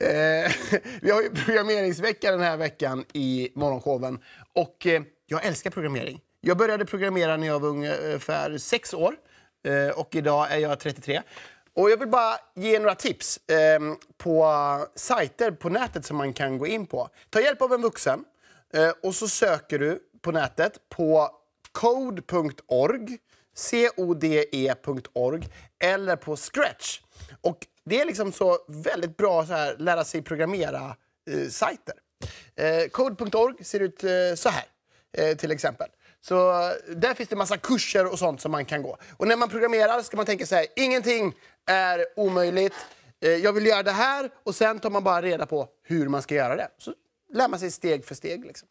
Eh, vi har ju programmeringsvecka den här veckan i Morgonshowen. Och eh, jag älskar programmering. Jag började programmera när jag var ungefär eh, sex år. Eh, och idag är jag 33. Och jag vill bara ge några tips ehm, på sajter på nätet som man kan gå in på. Ta hjälp av en vuxen eh, och så söker du på nätet på code.org code.org eller på Scratch. Och det är liksom så väldigt bra så här, lära sig programmera-sajter. Eh, eh code.org ser ut eh, så här, eh, till exempel. Så eh, där finns det massa kurser och sånt som man kan gå. Och när man programmerar ska man tänka så här, ingenting är omöjligt. Eh, jag vill göra det här och sen tar man bara reda på hur man ska göra det. Så lär man sig steg för steg. Liksom.